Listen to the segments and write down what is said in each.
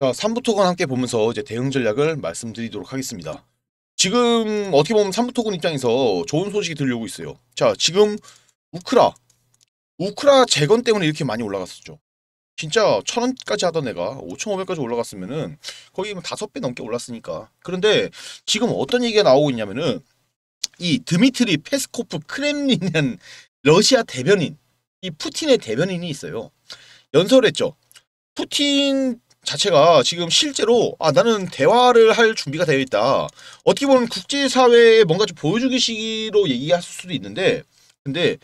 자, 3부 토건 함께 보면서 이제 대응 전략을 말씀드리도록 하겠습니다. 지금 어떻게 보면 3부 토건 입장에서 좋은 소식이 들려오고 있어요. 자, 지금 우크라 우크라 재건 때문에 이렇게 많이 올라갔었죠. 진짜 1 0 0 0원까지 하던 애가 5,500까지 올라갔으면은 거의 5배 뭐 넘게 올랐으니까. 그런데 지금 어떤 얘기가 나오고 있냐면은 이 드미트리 페스코프 크렘린은 러시아 대변인, 이 푸틴의 대변인이 있어요. 연설했죠. 푸틴 자체가 지금 실제로 아 나는 대화를 할 준비가 되어 있다. 어떻게 보면 국제사회에 뭔가 좀 보여주기식으로 얘기할 수도 있는데 근데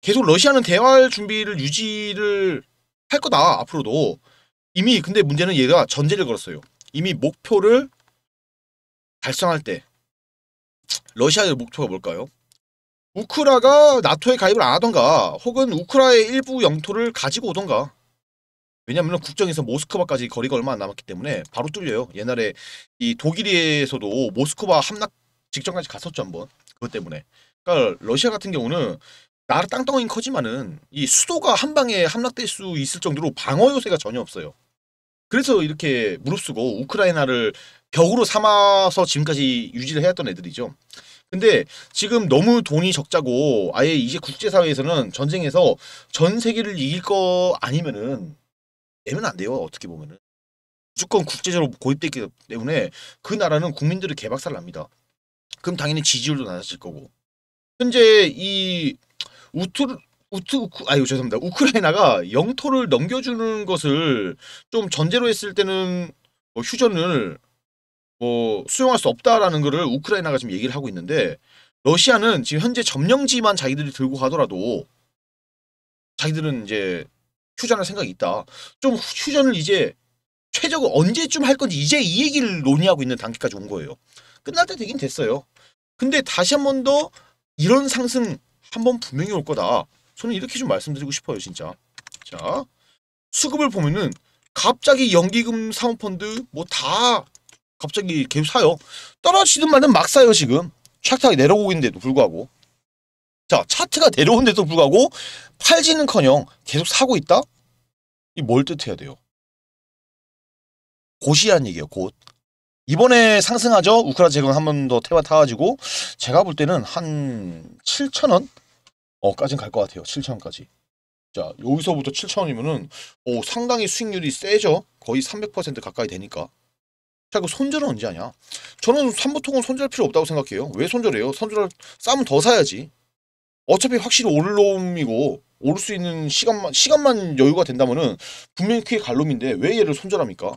계속 러시아는 대화할 준비를 유지를 할 거다 앞으로도 이미 근데 문제는 얘가 전제를 걸었어요. 이미 목표를 달성할 때 러시아의 목표가 뭘까요? 우크라가 나토에 가입을 안 하던가 혹은 우크라의 일부 영토를 가지고 오던가 왜냐하면 국정에서 모스크바까지 거리가 얼마 안 남았기 때문에 바로 뚫려요. 옛날에 이 독일에서도 모스크바 함락 직전까지 갔었죠 한번 그것 때문에. 그러니까 러시아 같은 경우는 나라 땅덩이 어 커지만은 이 수도가 한 방에 함락될 수 있을 정도로 방어 요새가 전혀 없어요. 그래서 이렇게 무릅쓰고 우크라이나를 벽으로 삼아서 지금까지 유지를 해왔던 애들이죠. 근데 지금 너무 돈이 적자고 아예 이제 국제사회에서는 전쟁에서 전 세계를 이길 거 아니면은 애면 안 돼요. 어떻게 보면은. 무조건 국제적으로 고립되기 때문에 그 나라는 국민들의 개박살 납니다. 그럼 당연히 지지율도 낮아을 거고. 현재 이 우트 우트 우크 아유 죄송합니다. 우크라이나가 영토를 넘겨주는 것을 좀 전제로 했을 때는 뭐 휴전을 뭐 수용할 수 없다라는 거를 우크라이나가 지금 얘기를 하고 있는데 러시아는 지금 현재 점령지만 자기들이 들고 가더라도 자기들은 이제 휴전할 생각이 있다. 좀 휴전을 이제 최적을 언제쯤 할 건지 이제 이 얘기를 논의하고 있는 단계까지 온 거예요. 끝날 때 되긴 됐어요. 근데 다시 한번 더 이런 상승 한 번 분명히 올 거다. 저는 이렇게 좀 말씀드리고 싶어요, 진짜. 자, 수급을 보면은 갑자기 연기금 사모펀드 뭐 다 갑자기 계속 사요. 떨어지든 말든 막 사요, 지금. 착탁 내려오고 있는데도 불구하고. 자 차트가 내려온데도 불구하고 팔지는커녕 계속 사고 있다? 이 뭘 뜻해야 돼요? 곧이란 얘기예요. 곧. 이번에 상승하죠. 우크라 지금한 번 더태마 타가지고 제가 볼 때는 한 7천원 어, 까진 갈 것 같아요. 7천원까지. 자 여기서부터 7천원이면은 오, 상당히 수익률이 세죠. 거의 300% 가까이 되니까. 자, 그 손절은 언제 하냐? 저는 삼보통은 손절 필요 없다고 생각해요. 왜 손절해요? 손절을 싸면 더 사야지. 어차피 확실히 오를 놈이고 오를 수 있는 시간만 시간만 여유가 된다면은 분명히 크게 갈 놈인데 왜 얘를 손절합니까?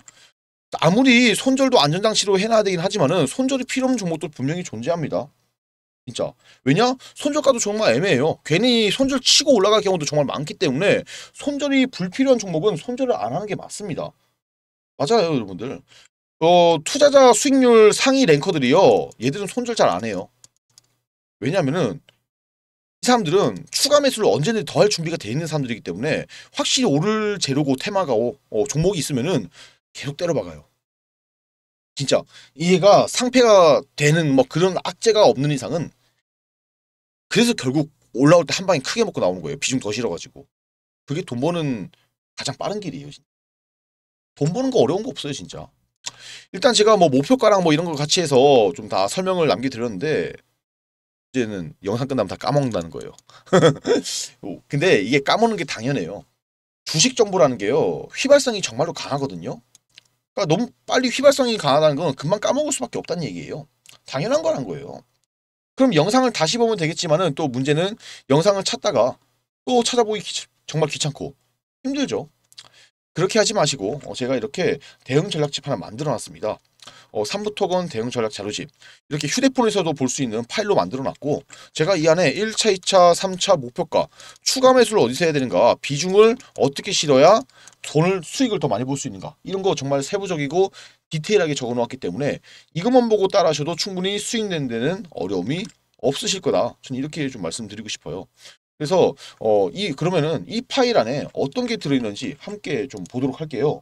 아무리 손절도 안전장치로 해놔야 되긴 하지만은 손절이 필요 한 종목도 분명히 존재합니다. 진짜 왜냐 손절가도 정말 애매해요 괜히 손절 치고 올라갈 경우도 정말 많기 때문에 손절이 불필요한 종목은 손절을 안 하는 게 맞습니다 맞아요 여러분들 어 투자자 수익률 상위 랭커들이요 얘들은 손절 잘 안 해요 왜냐면은 이 사람들은 추가 매수를 언제든지 더 할 준비가 돼 있는 사람들이기 때문에 확실히 오를 재료고 테마가 오, 어, 종목이 있으면은 계속 때려박아요. 진짜 이해가 상패가 되는 뭐 그런 악재가 없는 이상은 그래서 결국 올라올 때 한 방에 크게 먹고 나오는 거예요. 비중 더 실어가지고. 그게 돈 버는 가장 빠른 길이에요. 돈 버는 거 어려운 거 없어요. 진짜. 일단 제가 뭐 목표가랑 뭐 이런 걸 같이 해서 좀 다 설명을 남겨드렸는데 이제는 영상 끝나면 다 까먹는다는 거예요. 근데 이게 까먹는 게 당연해요. 주식 정보라는 게요. 휘발성이 정말로 강하거든요. 그러니까 너무 빨리 휘발성이 강하다는 건 금방 까먹을 수밖에 없다는 얘기예요. 당연한 거란 거예요. 그럼 영상을 다시 보면 되겠지만은 또 문제는 영상을 찾다가 또 찾아보기 귀, 정말 귀찮고 힘들죠. 그렇게 하지 마시고 어, 제가 이렇게 대응 전략집 하나 만들어 놨습니다. 어, 3부 토건 대응 전략 자료집 이렇게 휴대폰에서도 볼 수 있는 파일로 만들어놨고 제가 이 안에 1차, 2차, 3차 목표가 추가 매수를 어디서 해야 되는가 비중을 어떻게 실어야 돈을 수익을 더 많이 볼 수 있는가 이런 거 정말 세부적이고 디테일하게 적어놓았기 때문에 이것만 보고 따라하셔도 충분히 수익낸 데는 어려움이 없으실 거다 저는 이렇게 좀 말씀드리고 싶어요 그래서 어, 이 그러면은 이 파일 안에 어떤 게 들어있는지 함께 좀 보도록 할게요